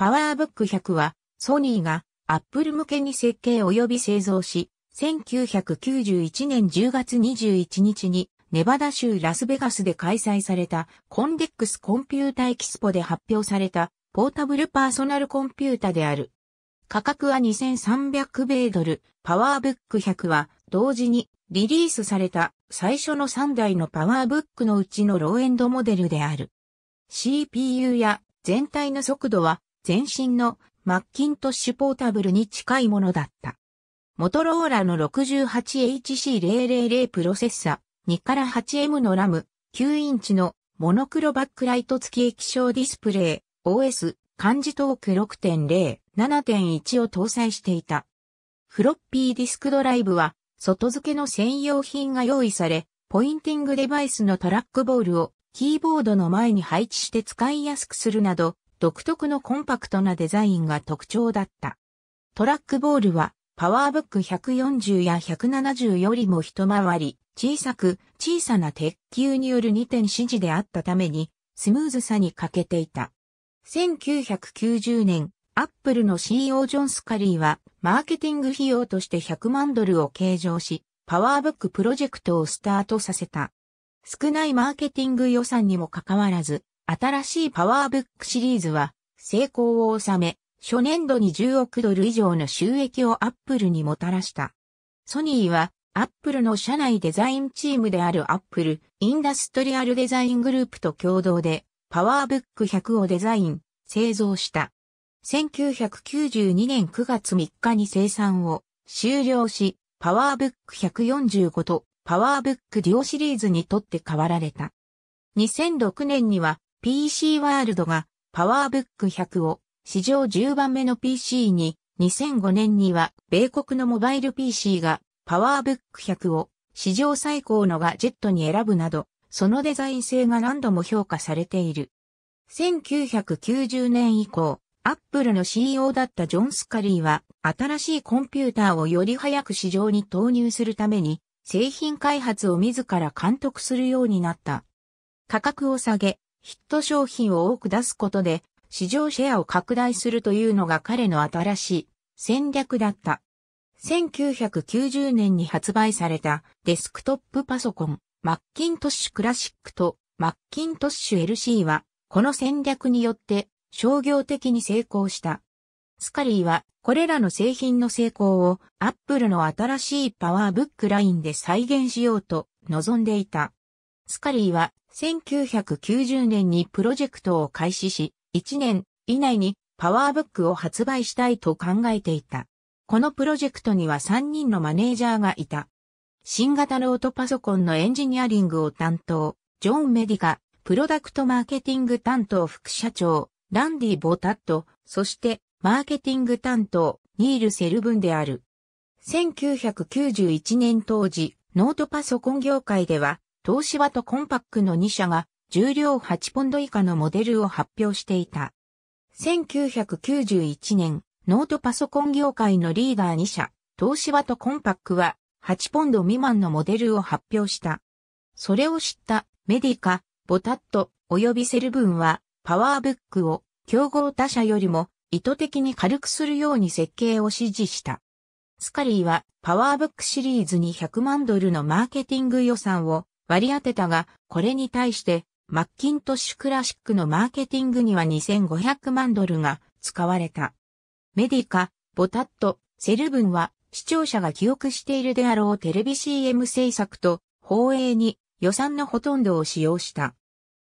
パワーブック100は、ソニーがアップル向けに設計及び製造し、1991年10月21日に、ネバダ州ラスベガスで開催されたコンデックスコンピュータエキスポで発表されたポータブルパーソナルコンピュータである。価格は2300米ドル、パワーブック100は同時にリリースされた最初の3台のパワーブックのうちのローエンドモデルである。CPU や全体の速度は前身のマッキントッシュポータブルに近いものだった。モトローラの 68HC000 プロセッサ2から 8M のラム、9インチのモノクロバックライト付き液晶ディスプレイ、OS、漢字トーク6.0、7.1を搭載していた。フロッピーディスクドライブは、外付けの専用品が用意され、ポインティングデバイスのトラックボールをキーボードの前に配置して使いやすくするなど、独特のコンパクトなデザインが特徴だった。トラックボールはパワーブック140や170よりも一回り小さく小さな鉄球による2点指示であったためにスムーズさに欠けていた。1990年、アップルの CEO ジョン・スカリーはマーケティング費用として100万ドルを計上し、パワーブックプロジェクトをスタートさせた。少ないマーケティング予算にもかかわらず、新しいパワーブックシリーズは成功を収め、初年度に10億ドル以上の収益をアップルにもたらした。ソニーは、アップルの社内デザインチームであるアップルインダストリアルデザイングループと共同で、パワーブック100をデザイン、製造した。1992年9月3日に生産を終了し、パワーブック145とパワーブックデュオシリーズにとって変わられた。2006年には PC ワールドがパワーブック100を史上10番目の PC に2005年には米国のモバイル PC がパワーブック100を史上最高のガジェットに選ぶなどそのデザイン性が何度も評価されている。1990年以降、アップルの CEO だったジョン・スカリーは新しいコンピューターをより早く市場に投入するために製品開発を自ら監督するようになった。価格を下げ、ヒット商品を多く出すことで市場シェアを拡大するというのが彼の新しい戦略だった。1990年に発売されたデスクトップパソコンマッキントッシュクラシックとマッキントッシュ LC はこの戦略によって商業的に成功した。スカリーはこれらの製品の成功をアップルの新しいパワーブックラインで再現しようと望んでいた。スカリーは1990年にプロジェクトを開始し、1年以内にパワーブックを発売したいと考えていた。このプロジェクトには3人のマネージャーがいた。新型ノートパソコンのエンジニアリングを担当、ジョン・メディカ、プロダクトマーケティング担当副社長、ランディ・ボタット、そしてマーケティング担当、ニール・セルブンである。1991年当時、ノートパソコン業界では東芝とコンパックの2社が重量8ポンド以下のモデルを発表していた。1991年、ノートパソコン業界のリーダー2社、東芝とコンパックは8ポンド未満のモデルを発表した。それを知ったメディカ、ボタット及びセルブンはパワーブックを競合他社よりも意図的に軽くするように設計を指示した。スカリーはパワーブックシリーズに100万ドルのマーケティング予算を割り当てたが、これに対して、マッキントッシュクラシックのマーケティングには2500万ドルが使われた。メディカ、ボタット、セルブンは視聴者が記憶しているであろうテレビ CM 制作と放映に予算のほとんどを使用した。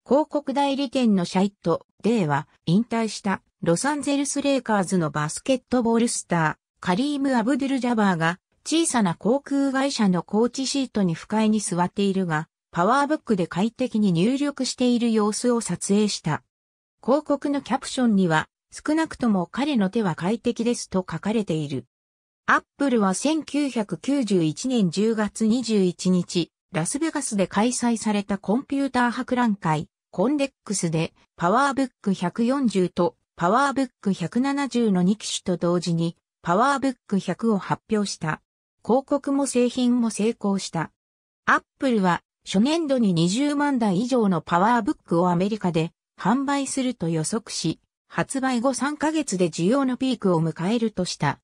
広告代理店のシャイット・デイは引退したロサンゼルスレイカーズのバスケットボールスターカリーム・アブドゥル・ジャバーが小さな航空会社のコーチシートに不快に座っているがパワーブックで快適に入力している様子を撮影した。広告のキャプションには、少なくとも彼の手は快適ですと書かれている。アップルは1991年10月21日、ラスベガスで開催されたコンピューター博覧会、コンデックスで、パワーブック140とパワーブック170の2機種と同時に、パワーブック100を発表した。広告も製品も成功した。アップルは初年度に20万台以上のパワーブックをアメリカで販売すると予測し、発売後3ヶ月で需要のピークを迎えるとした。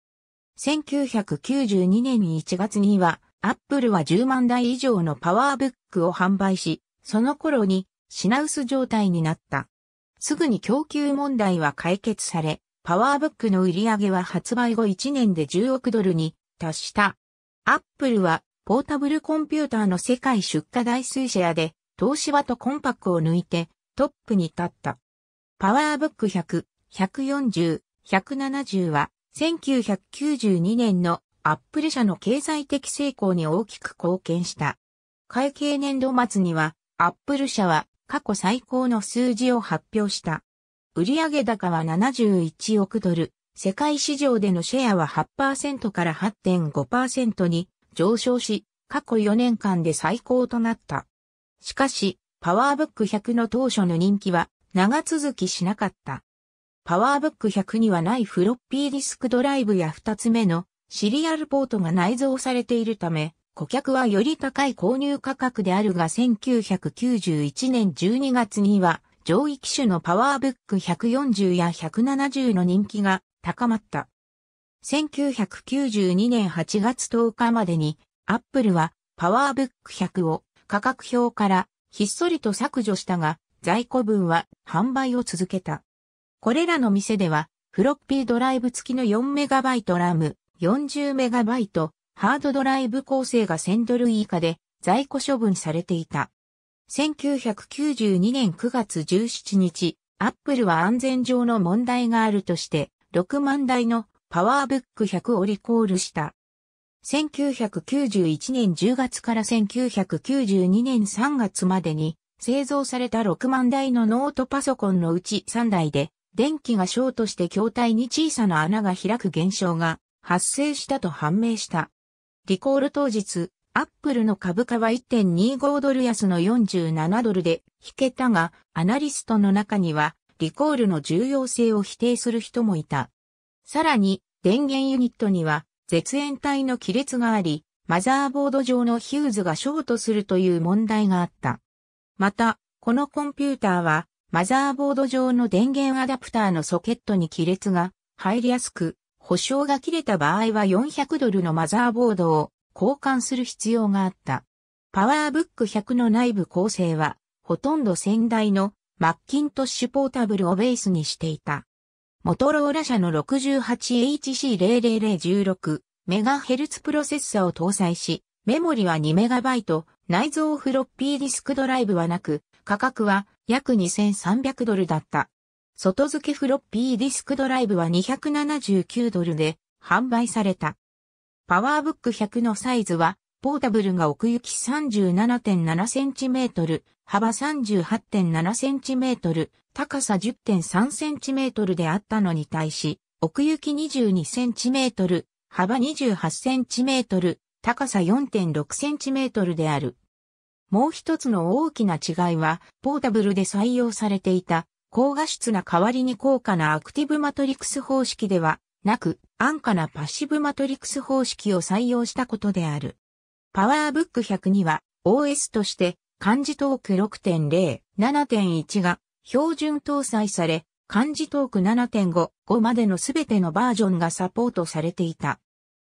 1992年1月には、アップルは10万台以上のパワーブックを販売し、その頃に品薄状態になった。すぐに供給問題は解決され、パワーブックの売り上げは発売後1年で10億ドルに達した。アップルはポータブルコンピューターの世界出荷台数シェアで、東芝とコンパククを抜いて、トップに立った。パワーブック100、140、170は、1992年のアップル社の経済的成功に大きく貢献した。会計年度末には、アップル社は過去最高の数字を発表した。売上高は71億ドル、世界市場でのシェアは8%から8.5%に上昇し、過去4年間で最高となった。しかし、パワーブック100の当初の人気は長続きしなかった。パワーブック100にはないフロッピーディスクドライブや2つ目のシリアルポートが内蔵されているため、顧客はより高い購入価格であるが1991年12月には上位機種のパワーブック140や170の人気が高まった。1992年8月10日までに、アップルはパワーブック100を価格表からひっそりと削除したが、在庫分は販売を続けた。これらの店では、フロッピードライブ付きの 4MB ラム、40MB、ハードドライブ構成が1000ドル以下で在庫処分されていた。1992年9月17日、アップルは安全上の問題があるとして、6万台のパワーブック100をリコールした。1991年10月から1992年3月までに製造された6万台のノートパソコンのうち3台で電気がショートして筐体に小さな穴が開く現象が発生したと判明した。リコール当日、アップルの株価は1.25ドル安の47ドルで引けたが、アナリストの中にはリコールの重要性を否定する人もいた。さらに、電源ユニットには、絶縁体の亀裂があり、マザーボード上のヒューズがショートするという問題があった。また、このコンピューターは、マザーボード上の電源アダプターのソケットに亀裂が入りやすく、保証が切れた場合は400ドルのマザーボードを交換する必要があった。パワーブック100の内部構成は、ほとんど先代のマッキントッシュポータブルをベースにしていた。モトローラ社の 68HC00016 メガヘルツプロセッサを搭載し、メモリは 2MB、内蔵フロッピーディスクドライブはなく、価格は約2300ドルだった。外付けフロッピーディスクドライブは279ドルで販売された。パワーブック100のサイズは、ポータブルが奥行き 37.7cm、幅 38.7cm、高さ 10.3cm であったのに対し、奥行き 22cm、幅 28cm、高さ 4.6cm である。もう一つの大きな違いは、ポータブルで採用されていた、高画質な代わりに高価なアクティブマトリクス方式ではなく、安価なパッシブマトリクス方式を採用したことである。パワーブック100には、OS として漢字トーク6.0、7.1が標準搭載され、漢字トーク7.5、5までのすべてのバージョンがサポートされていた。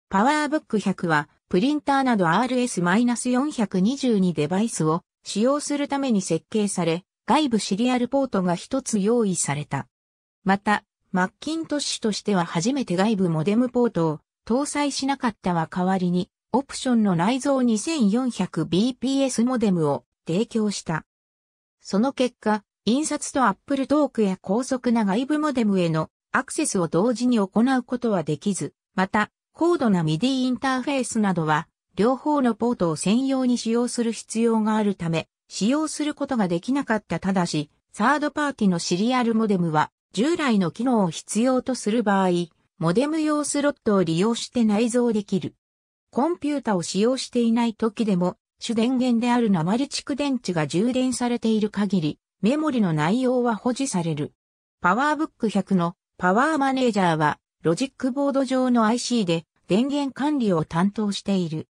パワーブック100は、プリンターなど RS-422 デバイスを使用するために設計され、外部シリアルポートが一つ用意された。また、マッキントッシュとしては初めて外部モデムポートを搭載しなかったは代わりに、オプションの内蔵 2400bps モデムを提供した。その結果、印刷と Apple Talk や高速な外部モデムへのアクセスを同時に行うことはできず、また、高度な MIDI インターフェースなどは、両方のポートを専用に使用する必要があるため、使用することができなかったただし、サードパーティのシリアルモデムは、従来の機能を必要とする場合、モデム用スロットを利用して内蔵できる。コンピュータを使用していない時でも主電源である鉛蓄電池が充電されている限り、メモリの内容は保持される。パワーブック100のパワーマネージャーは、ロジックボード上の IC で電源管理を担当している。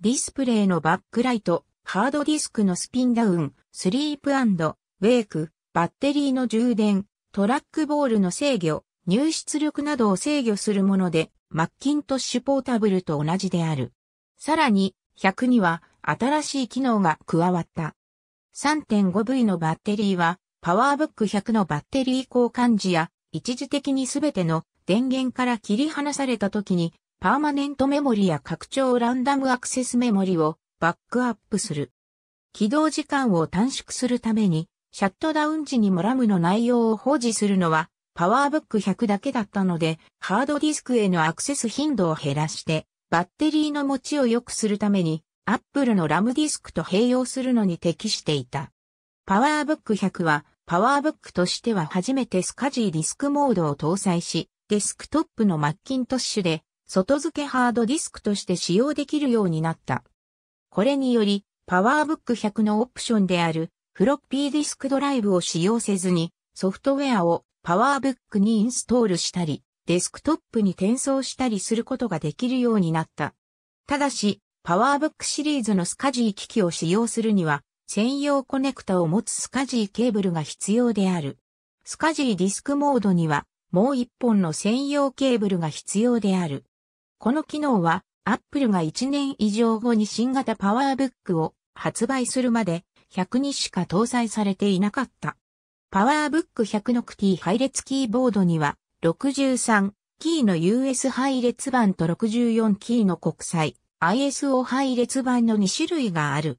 ディスプレイのバックライト、ハードディスクのスピンダウン、スリープウェイク、バッテリーの充電、トラックボールの制御、入出力などを制御するもので、マッキントッシュポータブルと同じである。さらに、100には新しい機能が加わった。3.5V のバッテリーは、パワーブック100のバッテリー交換時や、一時的にすべての電源から切り離された時に、パーマネントメモリや拡張ランダムアクセスメモリをバックアップする。起動時間を短縮するために、シャットダウン時にもラムの内容を保持するのは、パワーブック100だけだったので、ハードディスクへのアクセス頻度を減らして、バッテリーの持ちを良くするために、Apple のラムディスクと併用するのに適していた。パワーブック100はパワーブックとしては初めてスカジーディスクモードを搭載し、デスクトップのマッキントッシュで外付けハードディスクとして使用できるようになった。これにより、パワーブック100のオプションであるフロッピーディスクドライブを使用せずにソフトウェアをパワーブックにインストールしたり、デスクトップに転送したりすることができるようになった。ただし、パワーブックシリーズのスカジー機器を使用するには、専用コネクタを持つスカジーケーブルが必要である。スカジーディスクモードには、もう一本の専用ケーブルが必要である。この機能は、Apple が1年以上後に新型パワーブックを発売するまで、100にしか搭載されていなかった。パワーブック100のクティ配列キーボードには、63キーの US 配列版と64キーの国際 ISO 配列版の2種類がある。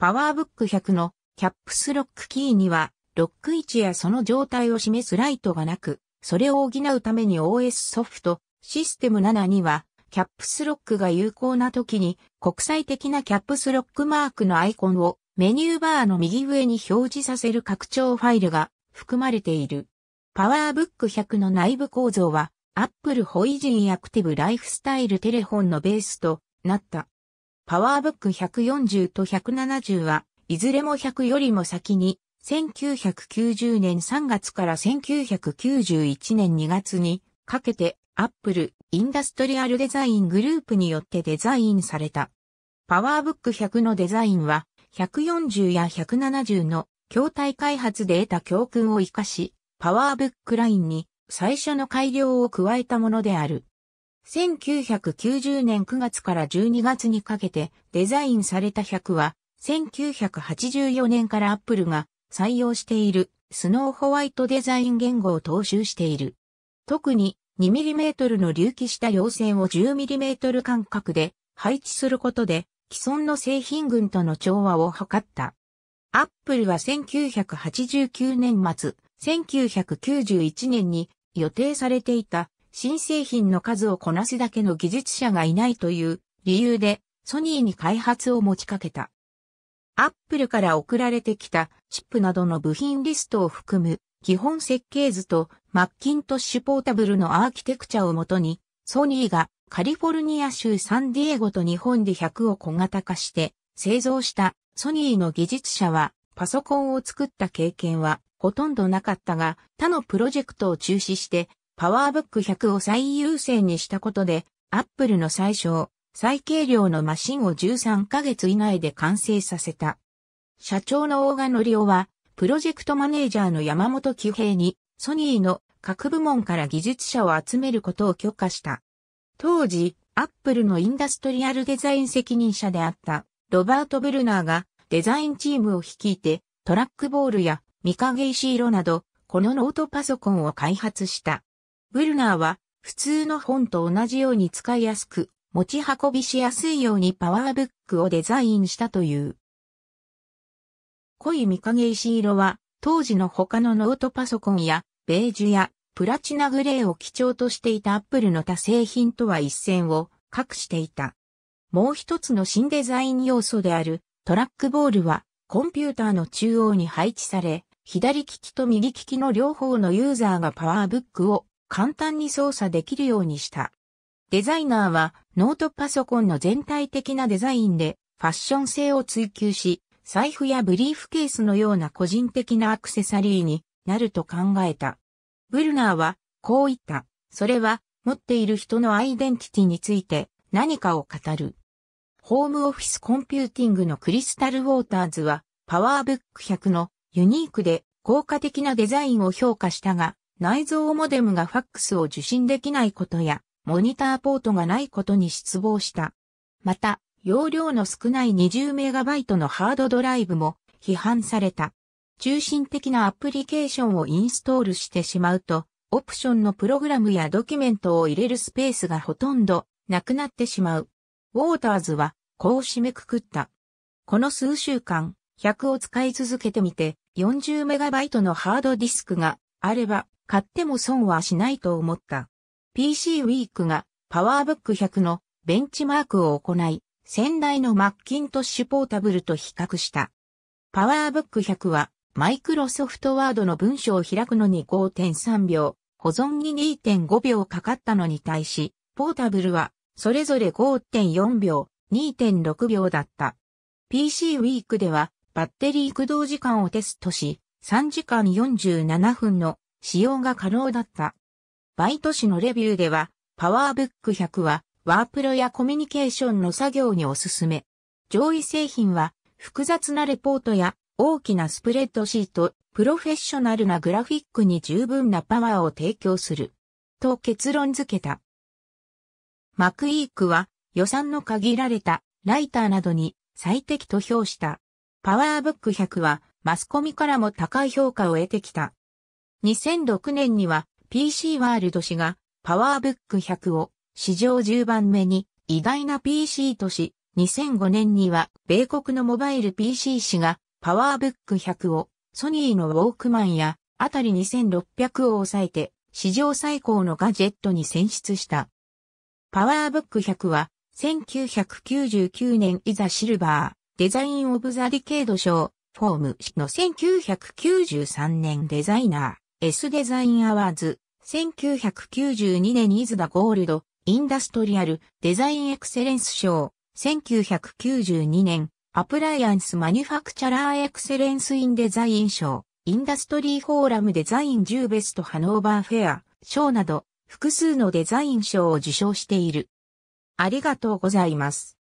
パワーブック100のキャップスロックキーには、ロック位置やその状態を示すライトがなく、それを補うために OS ソフト、システム7には、キャップスロックが有効な時に、国際的なキャップスロックマークのアイコンをメニューバーの右上に表示させる拡張ファイルが含まれている。パワーブック100の内部構造は、Apple ホイジンアクティブライフスタイルテレフォンのベースとなった。パワーブック140と170は、いずれも100よりも先に、1990年3月から1991年2月にかけて、アップル・インダストリアルデザイングループによってデザインされた。パワーブック100のデザインは、140や170の筐体開発で得た教訓を活かし、パワーブックラインに最初の改良を加えたものである。1990年9月から12月にかけてデザインされた100は、1984年からアップルが採用しているスノーホワイトデザイン言語を踏襲している。特に 2mm の隆起した稜線を 10mm 間隔で配置することで既存の製品群との調和を図った。アップルは1989年末、1991年に予定されていた新製品の数をこなすだけの技術者がいないという理由でソニーに開発を持ちかけた。アップルから送られてきたチップなどの部品リストを含む基本設計図とマッキントッシュポータブルのアーキテクチャをもとにソニーがカリフォルニア州サンディエゴと日本で100を小型化して製造したソニーの技術者はパソコンを作った経験はほとんどなかったが他のプロジェクトを中止してパワーブック100を最優先にしたことで、アップルの最小、最軽量のマシンを13ヶ月以内で完成させた。社長の大賀則夫は、プロジェクトマネージャーの山本喜平に、ソニーの各部門から技術者を集めることを許可した。当時、アップルのインダストリアルデザイン責任者であったロバート・ブルナーがデザインチームを率いてトラックボールやミカゲイシーロなどこのノートパソコンを開発した。ウルナーは普通の本と同じように使いやすく持ち運びしやすいようにパワーブックをデザインしたという。濃い見影石色は当時の他のノートパソコンやベージュやプラチナグレーを基調としていたアップルの他製品とは一線を画していた。もう一つの新デザイン要素であるトラックボールはコンピューターの中央に配置され、左利きと右利きの両方のユーザーがパワーブックを簡単に操作できるようにした。デザイナーはノートパソコンの全体的なデザインでファッション性を追求し、財布やブリーフケースのような個人的なアクセサリーになると考えた。ブルナーはこう言った。それは持っている人のアイデンティティについて何かを語る。ホームオフィスコンピューティングのクリスタルウォーターズはパワーブック100のユニークで効果的なデザインを評価したが、内蔵モデムがファックスを受信できないことや、モニターポートがないことに失望した。また、容量の少ない 20MB のハードドライブも批判された。中心的なアプリケーションをインストールしてしまうと、オプションのプログラムやドキュメントを入れるスペースがほとんどなくなってしまう。ウォーターズはこう締めくくった。この数週間、100を使い続けてみて、40MB のハードディスクがあれば買っても損はしないと思った。PC ウィークがパワーブック100のベンチマークを行い、先代のマッキントッシュポータブルと比較した。パワーブック100はマイクロソフトワードの文章を開くのに5.3秒、保存に2.5秒かかったのに対し、ポータブルはそれぞれ5.4秒、2.6秒だった。PC ウィークではバッテリー駆動時間をテストし、3時間47分の使用が可能だった。バイト誌のレビューでは、パワーブック100は、ワープロやコミュニケーションの作業におすすめ。上位製品は、複雑なレポートや、大きなスプレッドシート、プロフェッショナルなグラフィックに十分なパワーを提供する。と結論付けた。マクイークは、予算の限られた、ライターなどに最適と評した。パワーブック100は、マスコミからも高い評価を得てきた。2006年には PC ワールド誌がパワーブック100を史上10番目に偉大な PC とし、2005年には米国のモバイル PC 誌がパワーブック100をソニーのウォークマンやあたり2600を抑えて史上最高のガジェットに選出した。パワーブック100は1999年イザシルバーデザインオブザディケード賞フォームの1993年デザイナー S デザインアワーズ、1992年イズダゴールド、インダストリアル、デザインエクセレンス賞、1992年、アプライアンスマニュファクチャラーエクセレンスインデザイン賞、インダストリーフォーラムデザイン10ベストハノーバーフェア、賞など、複数のデザイン賞を受賞している。ありがとうございます。